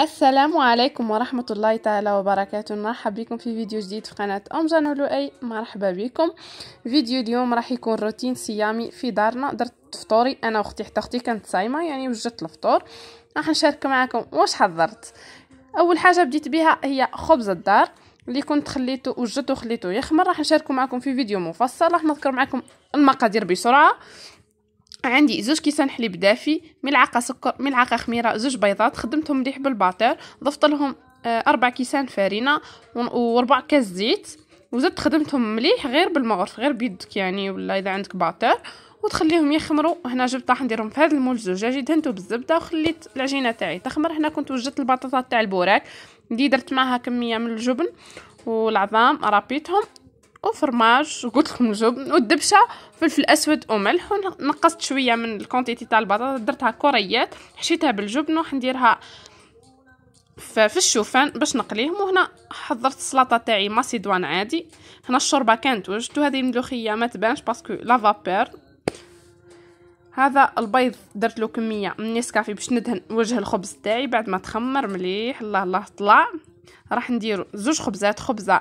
السلام عليكم ورحمة الله تعالى وبركاته مرحبا بكم في فيديو جديد في قناة أم جانو لؤي مرحبا بكم فيديو اليوم راح يكون روتين صيامي في دارنا درت فطوري أنا وأختي حتى أختي كانت صايمة يعني وجدت الفطور راح نشارك معكم واش حضرت أول حاجة بديت بها هي خبز الدار اللي كنت خليته وجدته خليته يخمر راح نشارك معكم في فيديو مفصل راح نذكر معكم المقادير بسرعه عندي زوج كيسان حليب دافي ملعقه سكر ملعقه خميره زوج بيضات خدمتهم مليح بالباطير ضفت لهم آه، اربع كيسان فارينه وربع كاس زيت وزدت خدمتهم مليح غير بالمغرف غير بيدك يعني ولا اذا عندك باطير وتخليهم يخمروا هنا جبت راح نديرهم في هذا المول الزجاجي دهنته بالزبده وخليت العجينه تاعي تخمر هنا كنت وجدت البطاطا تاع البوراك دي درت معها كميه من الجبن والعظام رابيتهم وفرماج قلت لكم الجبن والدبشه فلفل اسود وملح ونقصت شويه من الكونتيتي تاع البطاطا درتها كوريات حشيتها بالجبن وحنديرها في الشوفان باش نقليهم وهنا حضرت السلطه تاعي ماسيدوان عادي هنا الشوربه كانت وجدت وهذه الملوخيه ما تبانش باسكو فابور هذا البيض درت له كميه من نسكافي باش ندهن وجه الخبز تاعي بعد ما تخمر مليح الله الله طلع راح نديرو زوج خبزات خبزه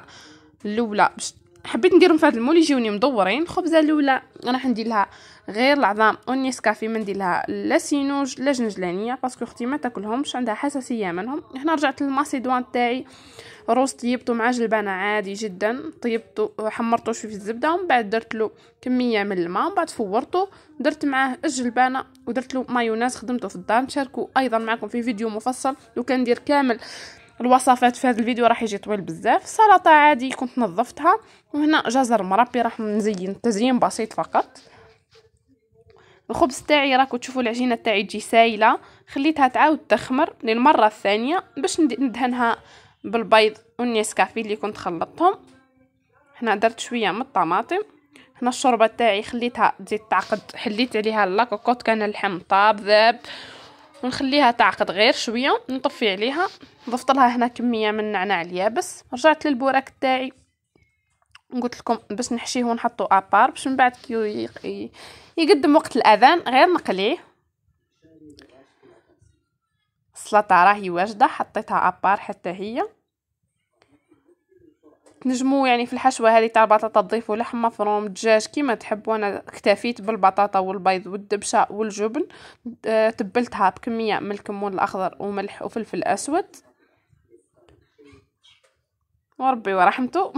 الاولى باش حبيت نديرهم في هذا المول يجيوني مدورين الخبزه الاولى راح ندير لها غير العظام والنسكافيه ما ندير لها لا سينوج لا جنجلانيه باسكو اختي ما تاكلهمش عندها حساسيه منهم هنا رجعت للماسيدوان تاعي روز طيبته مع جلبانه عادي جدا طيبته حمرته شويه في الزبده ومن بعد درت له كميه من الماء ومن بعد فورته درت معاه الجلبانه ودرت له مايونيز خدمته في الدار نشاركو ايضا معكم في فيديو مفصل لو كان ندير كامل الوصفات في هذا الفيديو راح يجي طويل بزاف سلطه عادي كنت نظفتها وهنا جزر مربي راح نزين تزيين بسيط فقط الخبز تاعي راكو تشوفوا العجينه تاعي تجي سايله خليتها تعاود تخمر للمره الثانيه باش ندهنها بالبيض والنسكافي اللي كنت خلطتهم هنا درت شويه من الطماطم هنا الشوربه تاعي خليتها تزيد تعقد حليت عليها لاكوكوت كان اللحم طاب ذاب ونخليها تعقد غير شويه نطفي عليها ضفت لها هنا كميه من النعناع اليابس رجعت للبوراك تاعي قلت لكم باش نحشيه ونحطو ابار باش من بعد كي يقدم وقت الاذان غير نقليه السلطه راهي واجده حطيتها ابار حتى هي تنجموا يعني في الحشوه هذه تاع البطاطا تضيفوا لحم مفروم دجاج كيما تحبوا انا اكتفيت بالبطاطا والبيض والدبشه والجبن أه تبلتها بكميه من الكمون الاخضر وملح وفلفل اسود وربي ورحمته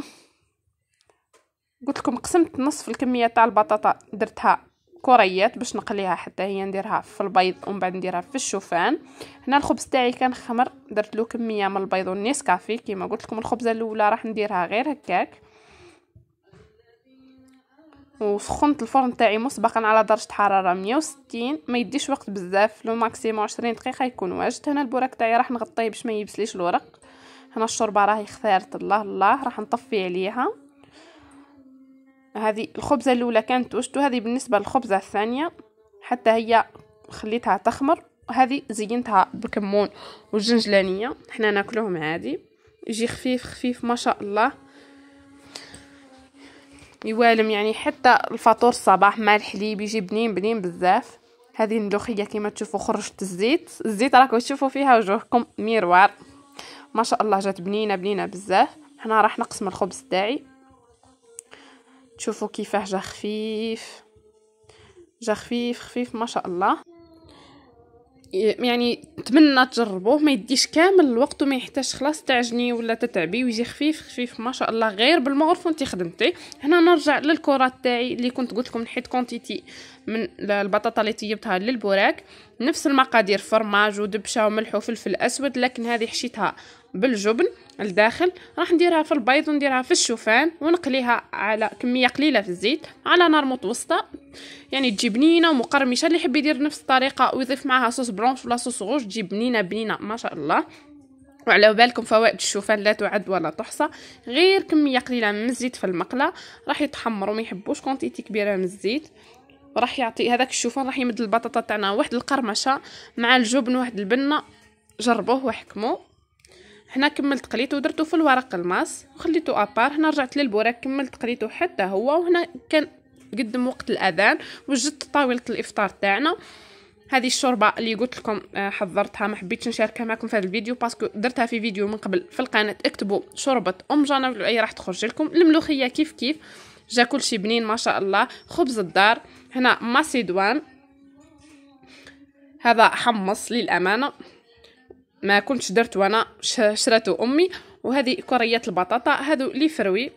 قلت لكم قسمت نصف الكميه تاع البطاطا درتها كريات باش نقليها حتى هي نديرها في البيض ومن بعد نديرها في الشوفان هنا الخبز تاعي كان خمر درت له كميه من البيض والنسكافي كيما قلت لكم الخبزه الاولى راح نديرها غير هكاك وسخنت الفرن تاعي مسبقا على درجه حراره 160 ما يديش وقت بزاف لو ماكسيمو 20 دقيقه يكون واجد هنا البراك تاعي راح نغطيه باش ما يبسليش الورق هنا الشوربه راهي خثارت الله الله راح نطفي عليها هذه الخبزة الأولى كانت وشتو هذه بالنسبة للخبزة الثانية حتى هي خليتها تخمر وهذه زينتها بالكمون والجنجلانية حنا ناكلوهم عادي يجي خفيف خفيف ما شاء الله يوالم يعني حتى الفطور الصباح مع الحليب يجي بنين بنين بزاف هذه الملوخية كما تشوفوا خرجت الزيت الزيت راكم تشوفوا فيها وجوهكم ميروار ما شاء الله جات بنينة بنينة بزاف حنا راح نقسم الخبز تاعي تشوفوا كيفاه جا خفيف جا خفيف خفيف ما شاء الله يعني نتمنى تجربوه ما يديش كامل الوقت وما يحتاج خلاص تعجني ولا تتعبي ويجي خفيف خفيف ما شاء الله غير بالمغرف وانت خدمتي هنا نرجع للكرات تاعي اللي كنت قلت لكم نحيت كونتيتي من البطاطا اللي طيبتها للبوراك نفس المقادير فرماج ودبشه وملح وفلفل اسود لكن هذه حشيتها بالجبن لداخل راح نديرها في البيض ونديرها في الشوفان ونقليها على كميه قليله في الزيت على نار متوسطه يعني تجي بنينه ومقرمشه اللي يحب يدير نفس الطريقه ويضيف معها صوص برونش ولا صوص غوج تجي بنينه بنينه ما شاء الله وعلى بالكم فوائد الشوفان لا تعد ولا تحصى غير كميه قليله من الزيت في المقله راح يتحمر وما يحبوش كونتيتي كبيره من الزيت راح يعطي هذاك الشوفان راح يمد البطاطا تاعنا واحد القرمشه مع الجبن واحد البنه جربوه وحكموه هنا كملت قليته ودرته في الورق الماس وخليته ابار هنا رجعت للبوراك كملت قليته حتى هو وهنا كان قدم وقت الاذان وجدت طاوله الافطار تاعنا هذه الشوربه اللي قلت لكم آه، حضرتها ما حبيتش نشاركها معكم في هذا الفيديو باسكو درتها في فيديو من قبل في القناه اكتبوا شوربه ام جانا اي راح تخرج لكم الملوخيه كيف كيف جا كلشي بنين ما شاء الله خبز الدار هنا ماسيدوان هذا حمص للامانه ما كنتش درت وانا شراتو امي وهذه كريات البطاطا هادو لي فروي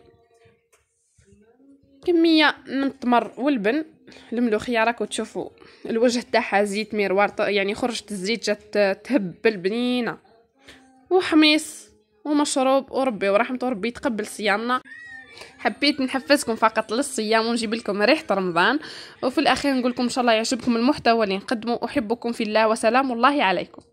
كميه من التمر والبن الملوخيه راكو تشوفوا الوجه تاعها زيت ميروار يعني خرجت الزيت جات تهبل بنينه وحميص ومشروب وربي ورحمته ربي يتقبل صيامنا حبيت نحفزكم فقط للصيام ونجيب لكم ريحه رمضان وفي الاخير نقول لكم ان شاء الله يعجبكم المحتوى اللي نقدمه احبكم في الله وسلام الله عليكم